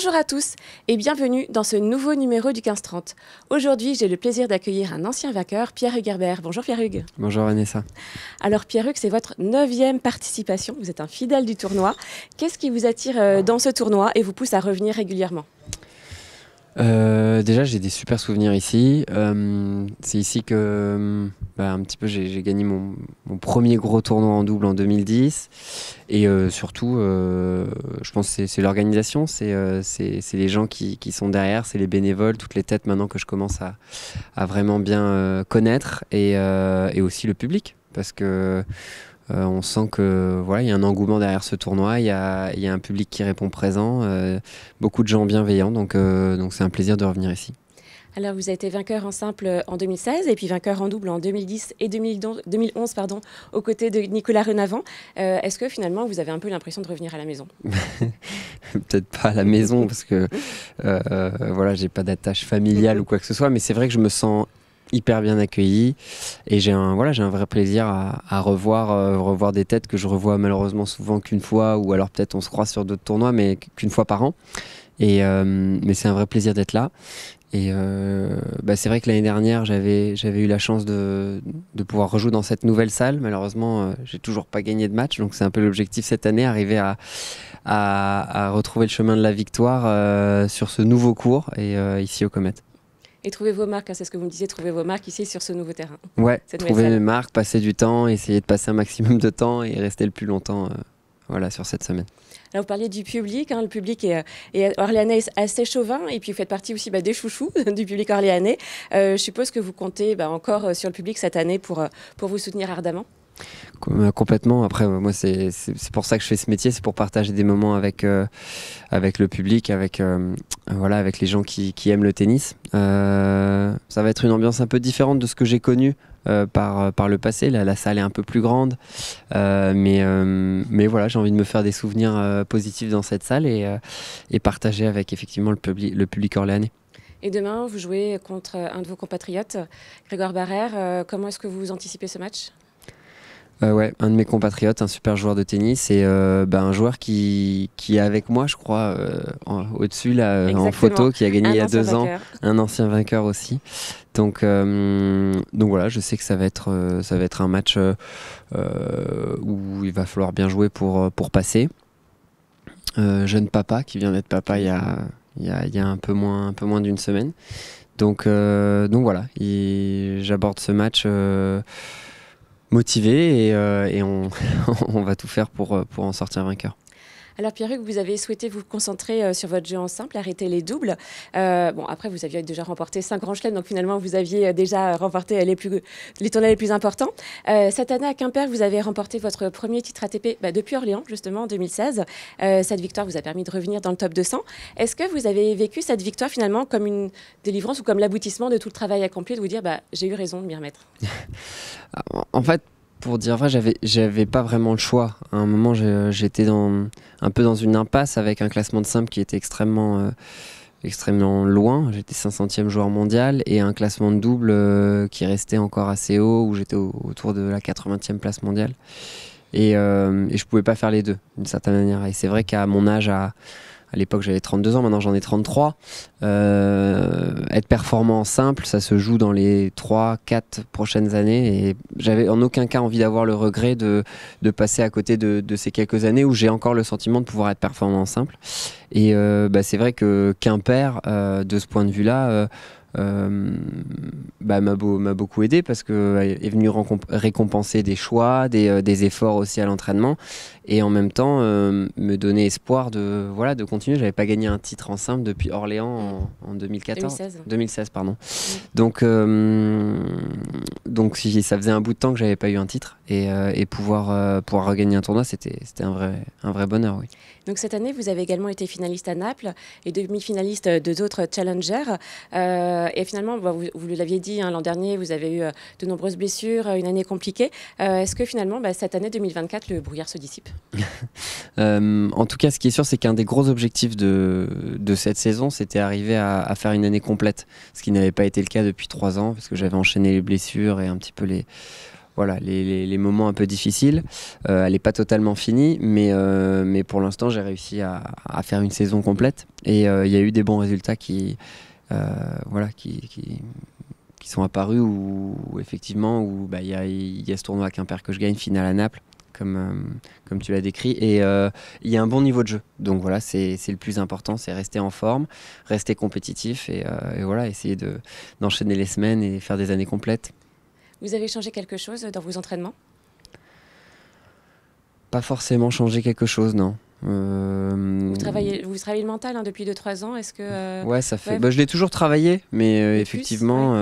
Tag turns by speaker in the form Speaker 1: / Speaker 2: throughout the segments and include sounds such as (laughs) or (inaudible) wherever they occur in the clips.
Speaker 1: Bonjour à tous et bienvenue dans ce nouveau numéro du 1530. Aujourd'hui, j'ai le plaisir d'accueillir un ancien vainqueur, Pierre-Hugues Bonjour Pierre-Hugues.
Speaker 2: Bonjour Vanessa.
Speaker 1: Alors Pierre-Hugues, c'est votre neuvième participation, vous êtes un fidèle du tournoi. Qu'est-ce qui vous attire euh, dans ce tournoi et vous pousse à revenir régulièrement
Speaker 2: euh, déjà, j'ai des super souvenirs ici. Euh, c'est ici que bah, un petit peu j'ai gagné mon, premier gros tournoi en double en 2010. Et euh, surtout, je pense que c'est l'organisation, c'est les gens qui, sont derrière, c'est les bénévoles, toutes les têtes maintenant que je commence à, vraiment bien connaître et, et aussi le public parce que euh, on sent que voilà, il y a un engouement derrière ce tournoi, il y a, un public qui répond présent, euh, beaucoup de gens bienveillants, donc euh, donc c'est un plaisir de revenir ici.
Speaker 1: Alors vous avez été vainqueur en simple en 2016 et puis vainqueur en double en 2010 et 2011 pardon, aux côtés de Nicolas Renavant. Est-ce que finalement vous avez un peu l'impression de revenir à la maison (laughs)
Speaker 2: Peut-être pas à la maison parce que voilà, j'ai pas d'attache familiale (laughs) ou quoi que ce soit, mais c'est vrai que je me sens hyper bien accueilli et j'ai un voilà j'ai un vrai plaisir à, à revoir euh, revoir des têtes que je revois malheureusement souvent qu'une fois ou alors peut-être on se croise sur d'autres tournois mais qu'une fois par an et euh, mais c'est un vrai plaisir d'être là et euh, bah c'est vrai que l'année dernière j'avais j'avais eu la chance de, de pouvoir rejouer dans cette nouvelle salle malheureusement j'ai toujours pas gagné de match donc c'est un peu l'objectif cette année arriver à, à, à retrouver le chemin de la victoire sur ce nouveau cours et ici au Comet
Speaker 1: et trouvez vos marques, hein, c'est ce que vous me disiez, trouvez vos marques ici sur ce nouveau terrain.
Speaker 2: Ouais, trouver mes marques, passer du temps, essayer de passer un maximum de temps et rester le plus longtemps euh, voilà, sur cette semaine.
Speaker 1: Alors vous parliez du public. Hein, le public est, euh, est, orléanais assez chauvin. Et puis, vous faites partie aussi bah, des chouchous (laughs) du public orléanais. Euh, je suppose que vous comptez bah, encore sur le public cette année pour, pour vous soutenir ardemment.
Speaker 2: Complètement. Après, moi, c'est pour ça que je fais ce métier, c'est pour partager des moments avec, avec le public, avec, euh, voilà, avec les gens qui, aiment le tennis. Euh, ça va être une ambiance un peu différente de ce que j'ai connu euh, par, le passé. la salle est un peu plus grande. mais, voilà, j'ai envie de me faire des souvenirs positifs dans cette salle et, partager avec effectivement le, public, le public orléanais.
Speaker 1: Et demain, vous jouez contre un de vos compatriotes, Grégoire Barrère. comment est-ce que vous anticipez ce match
Speaker 2: euh, ouais, un de mes compatriotes, un super joueur de tennis et euh, bah, un joueur qui, qui est avec moi, je crois, euh, au-dessus là, en photo, qui a gagné il y a deux ans, un ancien vainqueur aussi. Donc, donc voilà, je sais que ça va être, ça va être un match où il va falloir bien jouer pour, pour passer. jeune papa qui vient d'être papa il y a, il y, a, y a un peu moins, un peu moins d'une semaine. Donc, donc voilà, j'aborde ce match motivé et, euh, et on, (laughs) on va tout faire pour, euh, pour en sortir vainqueur.
Speaker 1: Alors Pierre-Hugues, vous avez souhaité vous concentrer euh, sur votre jeu en simple, arrêter les doubles. Euh, bon, après, vous aviez déjà remporté 5 grands chelems, donc finalement, vous aviez euh, déjà remporté les, plus, les tournois les plus importants. cette année à Quimper, vous avez remporté votre premier titre ATP bah, depuis Orléans, justement, en 2016. cette victoire vous a permis de revenir dans le top 200. Est-ce que vous avez vécu cette victoire finalement comme une délivrance ou comme l'aboutissement de tout le travail accompli, de vous dire, bah, j'ai eu raison de m'y remettre (laughs)
Speaker 2: En fait, pour dire vrai, j'avais j'avais pas vraiment le choix. À un moment, j'étais dans un peu dans une impasse avec un classement de simple qui était extrêmement euh, extrêmement loin. J'étais 500e joueur mondial et un classement de double euh, qui restait encore assez haut où j'étais autour de la 80e place mondiale. Et, euh, et, je pouvais pas faire les deux d'une certaine manière. Et c'est vrai qu'à mon âge, à à l'époque, j'avais 32 ans, maintenant j'en ai 33. Euh, être performant simple, ça se joue dans les 3, 4 prochaines années. Et j'avais en aucun cas envie d'avoir le regret de, de passer à côté de, de, ces quelques années où j'ai encore le sentiment de pouvoir être performant simple. Et euh, bah, c'est vrai que Quimper, euh, de ce point de vue-là, euh, bah, m'a, beaucoup aidé parce qu'elle est venu récompenser des choix, des, des efforts aussi à l'entraînement et en même temps euh, me donner espoir de voilà de continuer. J'avais pas gagné un titre en simple depuis Orléans en, 2014, 2016, pardon. Donc euh, donc ça faisait un bout de temps que j'avais pas eu un titre et, euh, pouvoir pouvoir regagner un tournoi, c'était c'était un vrai un vrai bonheur, oui.
Speaker 1: Donc cette année, vous avez également été finaliste à Naples et demi-finaliste de d'autres challengers. et finalement, bah, vous, vous l'aviez dit hein, l'an dernier, vous avez eu de nombreuses blessures, une année compliquée. Est-ce que finalement, bah, cette année 2024, le brouillard se dissipe (laughs)
Speaker 2: Euh, en tout cas, ce qui est sûr, c'est qu'un des gros objectifs de, cette saison, c'était arriver à, faire une année complète, ce qui n'avait pas été le cas depuis trois ans, parce que j'avais enchaîné les blessures et un petit peu les, voilà, les, moments un peu difficiles. Euh, elle n'est pas totalement finie, mais, euh, mais pour l'instant, j'ai réussi à, faire une saison complète, et il y a eu des bons résultats qui, voilà, qui, qui sont apparus où, effectivement où bah, il y, a ce tournoi à Quimper que je gagne, finale à Naples, euh, comme, tu l'as décrit. Et euh, il y a un bon niveau de jeu. Donc voilà, c'est le plus important, c'est rester en forme, rester compétitif et, euh, voilà, essayer d'enchaîner les semaines et faire des années complètes.
Speaker 1: Vous avez changé quelque chose dans vos entraînements
Speaker 2: Pas forcément changé quelque chose, non. Euh, vous, travaillez,
Speaker 1: vous travaillez le mental hein, depuis 2-3 ans, est-ce que... Euh, ouais, ça fait... Bah, je l'ai
Speaker 2: toujours travaillé, mais euh, effectivement,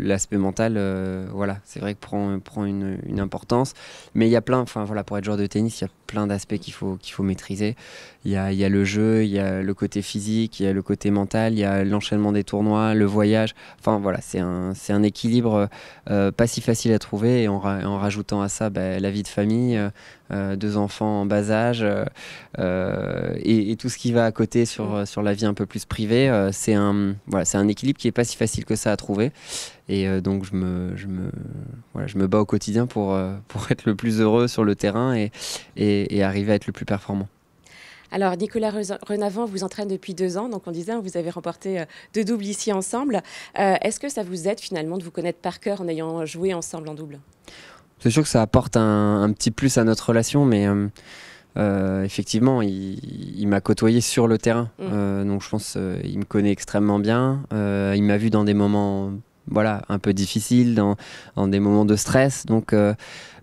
Speaker 2: l'aspect mental, voilà, c'est vrai que prend, prend une, importance. Mais il y a plein, enfin voilà, pour être joueur de tennis, il y a plein d'aspects qu'il faut, qu'il faut maîtriser. Il y a, y a, le jeu, il y a le côté physique, il y a le côté mental, il y a l'enchaînement des tournois, le voyage. Enfin voilà, c'est un, un équilibre pas si facile à trouver. Et en, rajoutant à ça bah, la vie de famille, euh, deux enfants en bas âge euh, euh, et, tout ce qui va à côté sur, mm. sur la vie un peu plus privée, c'est un, voilà, un équilibre qui n'est pas si facile que ça à trouver. Et donc, je me, je, me, voilà, je me bats au quotidien pour, pour être le plus heureux sur le terrain et, et, arriver à être le plus performant.
Speaker 1: Alors, Nicolas Renavant vous entraîne depuis deux ans. Donc, on disait, hein, vous avez remporté deux doubles ici ensemble. Est-ce que ça vous aide finalement de vous connaître par cœur en ayant joué ensemble en double
Speaker 2: c'est sûr que ça apporte un, petit plus à notre relation, mais euh, euh, effectivement, il, m'a côtoyé sur le terrain. Mm. Euh, donc je pense qu'il me connaît extrêmement bien. il m'a vu dans des moments voilà, un peu difficile dans, des moments de stress. Donc, euh,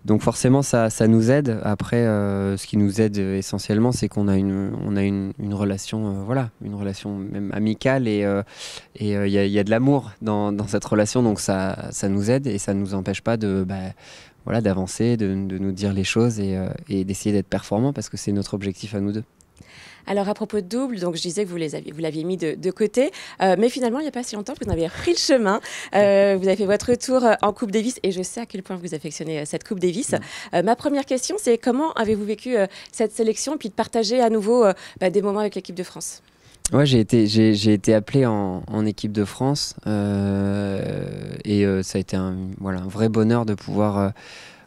Speaker 2: donc forcément, ça, ça nous aide. Après, euh, ce qui nous aide essentiellement, c'est qu'on a une, on a une, relation, euh, voilà, une relation même amicale et il y, a, y, a de l'amour dans, cette relation. Donc ça, ça nous aide et ça ne nous empêche pas de, bah, voilà, d'avancer, de, nous dire les choses et, et d'essayer d'être performant parce que c'est notre objectif à nous deux.
Speaker 1: Alors à propos de double, donc je disais que vous les aviez, vous l'aviez mis de, côté, euh, mais finalement il n'y a pas si longtemps vous en avez pris le chemin. Euh, vous avez fait votre tour euh, en Coupe Davis et je sais à quel point vous affectionnez cette Coupe Davis. Mm. ma première question, c'est comment avez-vous vécu cette sélection, puis de partager à nouveau bah, des moments avec l'équipe de France.
Speaker 2: Ouais, j'ai été, j'ai, été appelé en, équipe de France et ça a été un, voilà, un vrai bonheur de pouvoir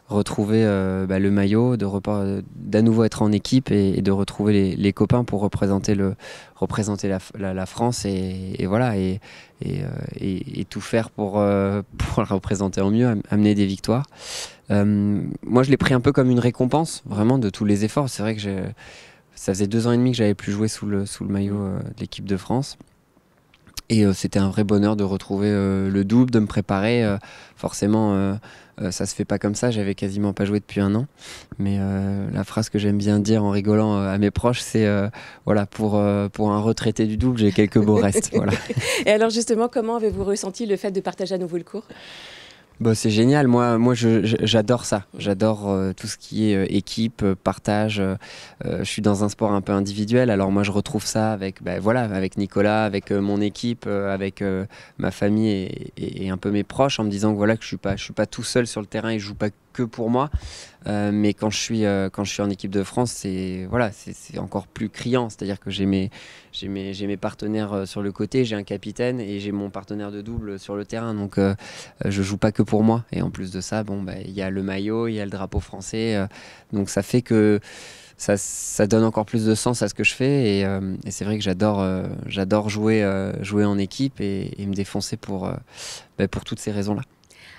Speaker 2: retrouver euh, bah, le maillot, de euh, d'à nouveau être en équipe et, de retrouver les, copains pour représenter, le, représenter la, France et, voilà euh, et, et tout faire pour, (laughs) pour, la représenter au mieux, amener des victoires. moi, je l'ai pris un peu comme une récompense vraiment de tous les efforts. C'est vrai que ça faisait deux ans et demi que j'avais plus joué sous le, sous le maillot mmh. de l'équipe de France. Et euh, c'était un vrai bonheur de retrouver euh, le double, de me préparer. Euh, forcément, ça se fait pas comme ça. J'avais quasiment pas joué depuis un an. Mais la phrase que j'aime bien dire en rigolant à mes proches, c'est voilà pour pour un retraité du double, j'ai quelques beaux restes.
Speaker 1: (laughs) Et alors justement, comment avez-vous ressenti le fait de partager à nouveau le cours
Speaker 2: bah, c'est génial. Moi, moi, j'adore ça. J'adore euh, tout ce qui est euh, équipe, euh, partage. je suis dans un sport un peu individuel. Alors moi, je retrouve ça avec, ben voilà, avec Nicolas, avec mon équipe, avec ma famille et, un peu mes proches, en me disant que voilà que je suis pas, je suis pas tout seul sur le terrain et je joue pas que pour moi. Euh, mais quand je suis euh, quand je suis en équipe de France, c'est voilà, c'est encore plus criant. C'est-à-dire que j'ai mes j'ai mes, mes partenaires euh, sur le côté, j'ai un capitaine et j'ai mon partenaire de double sur le terrain. Donc je je joue pas que pour moi. Et en plus de ça, bon, bah, il y a le maillot, il y a le drapeau français. donc ça fait que ça, ça, donne encore plus de sens à ce que je fais et, c'est vrai que j'adore j'adore jouer jouer en équipe et, me défoncer pour bah, pour toutes ces raisons là.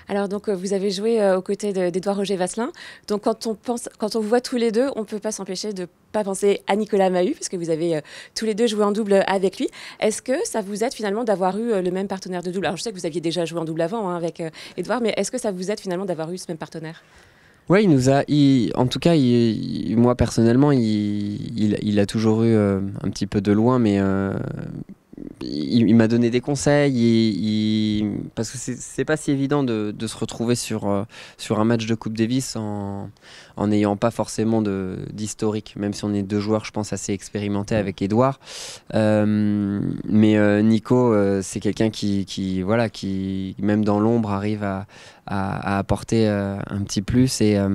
Speaker 1: Alors donc euh, vous avez joué euh, aux côtés d'Edouard Roger Vasselin. Donc quand on pense, quand on vous voit tous les deux, on peut pas s'empêcher de pas penser à Nicolas Mahut, puisque vous avez euh, tous les deux joué en double avec lui. Est-ce que ça vous aide finalement d'avoir eu le même partenaire de double Alors je sais que vous aviez déjà joué en double avant hein, avec Edouard, mais est-ce que ça vous aide finalement d'avoir eu ce même partenaire
Speaker 2: Oui, il nous a. en tout cas, moi personnellement, il, il, a toujours eu un petit peu de loin, mais il, m'a donné des conseils. parce que c'est pas si évident de, se retrouver sur, euh, sur un match de Coupe Davis en n'ayant pas forcément d'historique, même si on est deux joueurs, je pense, assez expérimentés avec Edouard. Euh, mais euh, Nico, c'est quelqu'un qui, voilà, qui, même dans l'ombre, arrive à, à, à apporter euh, un petit plus. Euh,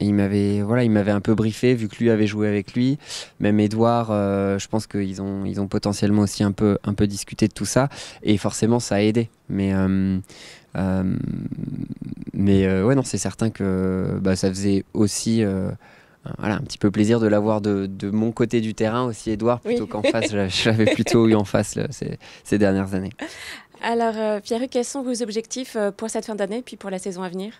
Speaker 2: et, il m'avait voilà, il m'avait un peu briefé vu que lui avait joué avec lui. Même Edouard, euh, je pense qu'ils ont, ils ont potentiellement aussi un peu, un peu discuté de tout ça. Et forcément, ça a aidé. Mais mais ouais, non, c'est certain que bah, ça faisait aussi un petit peu plaisir de l'avoir de, de, mon côté du terrain aussi, Edouard, plutôt qu'en face. Je l'avais plutôt eu en face ces, ces dernières années.
Speaker 1: Alors, euh, Pierre, quels sont vos objectifs euh, pour cette fin d'année puis pour la saison à venir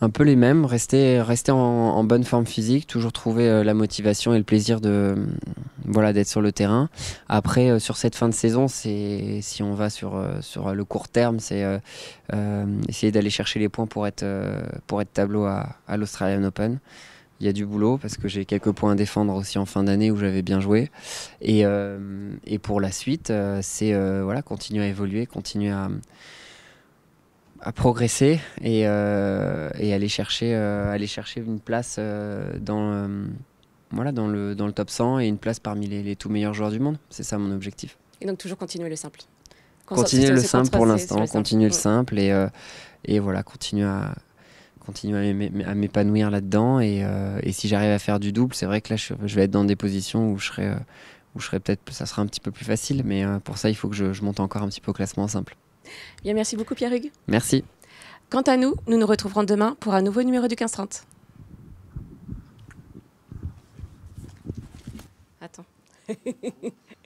Speaker 2: un peu les mêmes, rester, en, bonne forme physique, toujours trouver euh, la motivation et le plaisir de voilà d'être sur le terrain. Après, sur cette fin de saison, si on va sur, le court terme, c'est essayer d'aller chercher les points pour être, tableau à l'Australian Open il y a du boulot parce que j'ai quelques points à défendre aussi en fin d'année où j'avais bien joué. Et, euh, et, pour la suite, euh, c'est euh, voilà, continuer à évoluer, continuer à, à progresser et, et aller, chercher, aller chercher une place dans, voilà, dans, le, dans le top 100 et une place parmi les, les tout meilleurs joueurs du monde. C'est ça mon objectif.
Speaker 1: Et donc toujours continuer le simple. Continuer le simple pour l'instant, continuer le simple
Speaker 2: et, et voilà, continuer à continuer à m'épanouir là-dedans. Euh, et, si j'arrive à faire du double, c'est vrai que là, je, vais être dans des positions où je serai, euh, où je peut-être, ça sera un petit peu plus facile. Mais euh, pour ça, il faut que je, monte encore un petit peu au classement simple.
Speaker 1: Eh bien, merci beaucoup, Pierre Hugues. Merci. Quant à nous, nous nous retrouverons demain pour un nouveau numéro du 15-30. Attends. (laughs)